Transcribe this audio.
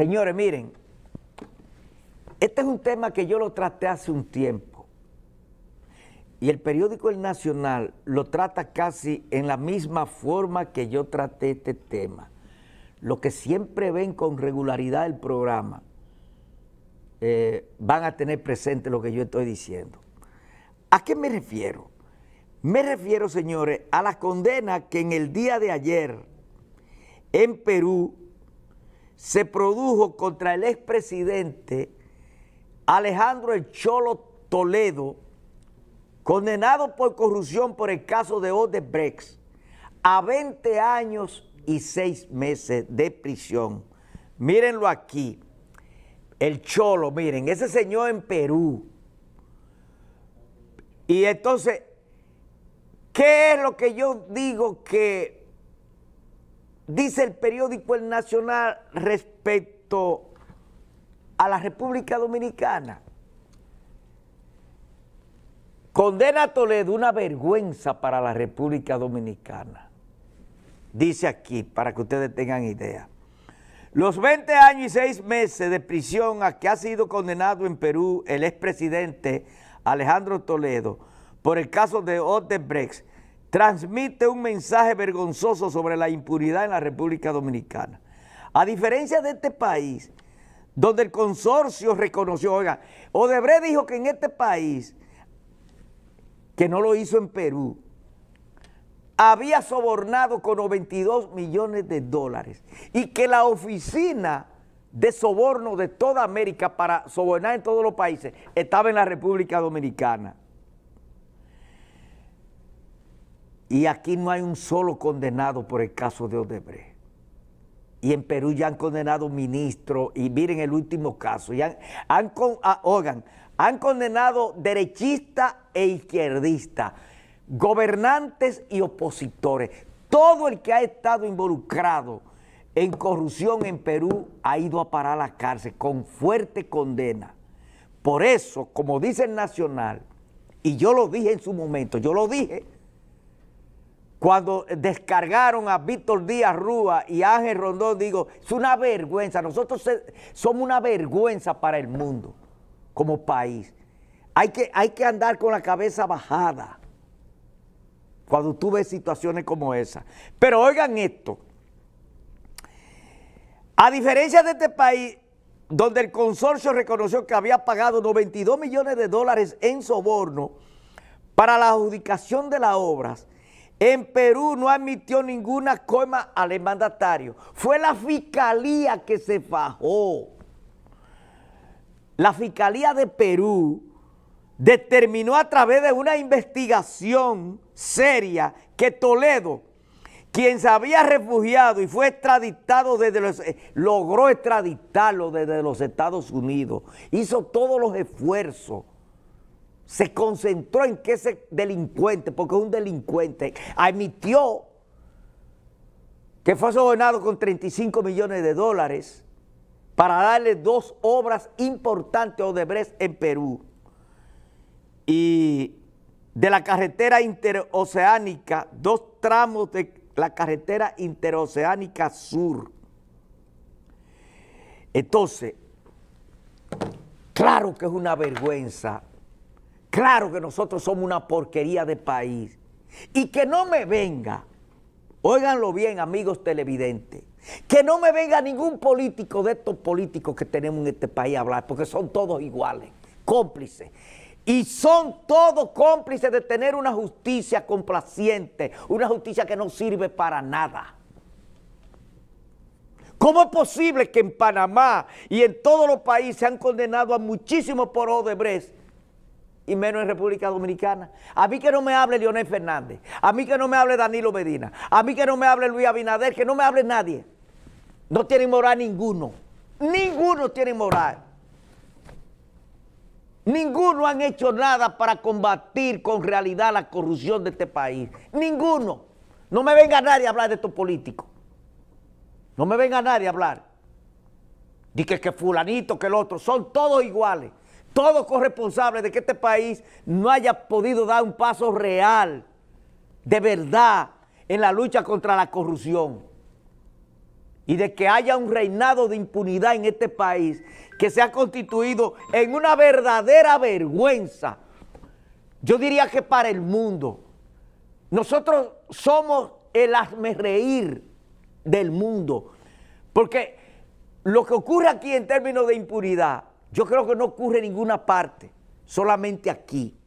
Señores, miren, este es un tema que yo lo traté hace un tiempo y el periódico El Nacional lo trata casi en la misma forma que yo traté este tema. Lo que siempre ven con regularidad el programa eh, van a tener presente lo que yo estoy diciendo. ¿A qué me refiero? Me refiero, señores, a las condenas que en el día de ayer en Perú se produjo contra el expresidente Alejandro El Cholo Toledo, condenado por corrupción por el caso de Odebrecht, a 20 años y 6 meses de prisión. Mírenlo aquí, el Cholo, miren, ese señor en Perú. Y entonces, ¿qué es lo que yo digo que Dice el periódico El Nacional respecto a la República Dominicana. Condena a Toledo una vergüenza para la República Dominicana. Dice aquí, para que ustedes tengan idea. Los 20 años y 6 meses de prisión a que ha sido condenado en Perú el expresidente Alejandro Toledo por el caso de Odebrecht transmite un mensaje vergonzoso sobre la impunidad en la República Dominicana. A diferencia de este país, donde el consorcio reconoció, oiga, Odebrecht dijo que en este país, que no lo hizo en Perú, había sobornado con 92 millones de dólares y que la oficina de soborno de toda América para sobornar en todos los países estaba en la República Dominicana. Y aquí no hay un solo condenado por el caso de Odebrecht. Y en Perú ya han condenado ministros, y miren el último caso, ya han, han ah, condenado derechistas e izquierdistas, gobernantes y opositores. Todo el que ha estado involucrado en corrupción en Perú ha ido a parar a la cárcel con fuerte condena. Por eso, como dice el Nacional, y yo lo dije en su momento, yo lo dije, cuando descargaron a Víctor Díaz Rúa y Ángel Rondón, digo, es una vergüenza. Nosotros somos una vergüenza para el mundo como país. Hay que, hay que andar con la cabeza bajada cuando tú ves situaciones como esa. Pero oigan esto. A diferencia de este país, donde el consorcio reconoció que había pagado 92 millones de dólares en soborno para la adjudicación de las obras, en Perú no admitió ninguna coima al mandatario. Fue la fiscalía que se fajó. La fiscalía de Perú determinó a través de una investigación seria que Toledo, quien se había refugiado y fue extraditado desde los, eh, logró extraditarlo desde los Estados Unidos. Hizo todos los esfuerzos se concentró en que ese delincuente, porque es un delincuente, admitió que fue sobornado con 35 millones de dólares para darle dos obras importantes a Odebrecht en Perú. Y de la carretera interoceánica, dos tramos de la carretera interoceánica sur. Entonces, claro que es una vergüenza Claro que nosotros somos una porquería de país. Y que no me venga, óiganlo bien amigos televidentes, que no me venga ningún político de estos políticos que tenemos en este país a hablar, porque son todos iguales, cómplices. Y son todos cómplices de tener una justicia complaciente, una justicia que no sirve para nada. ¿Cómo es posible que en Panamá y en todos los países se han condenado a muchísimos por Odebrecht y menos en República Dominicana. A mí que no me hable Leonel Fernández, a mí que no me hable Danilo Medina, a mí que no me hable Luis Abinader, que no me hable nadie. No tiene moral ninguno, ninguno tiene moral. Ninguno han hecho nada para combatir con realidad la corrupción de este país. Ninguno. No me venga nadie a hablar de estos políticos. No me venga nadie a hablar. Dice que, que fulanito, que el otro, son todos iguales todos corresponsables de que este país no haya podido dar un paso real, de verdad, en la lucha contra la corrupción. Y de que haya un reinado de impunidad en este país que se ha constituido en una verdadera vergüenza. Yo diría que para el mundo. Nosotros somos el reír del mundo. Porque lo que ocurre aquí en términos de impunidad yo creo que no ocurre en ninguna parte, solamente aquí.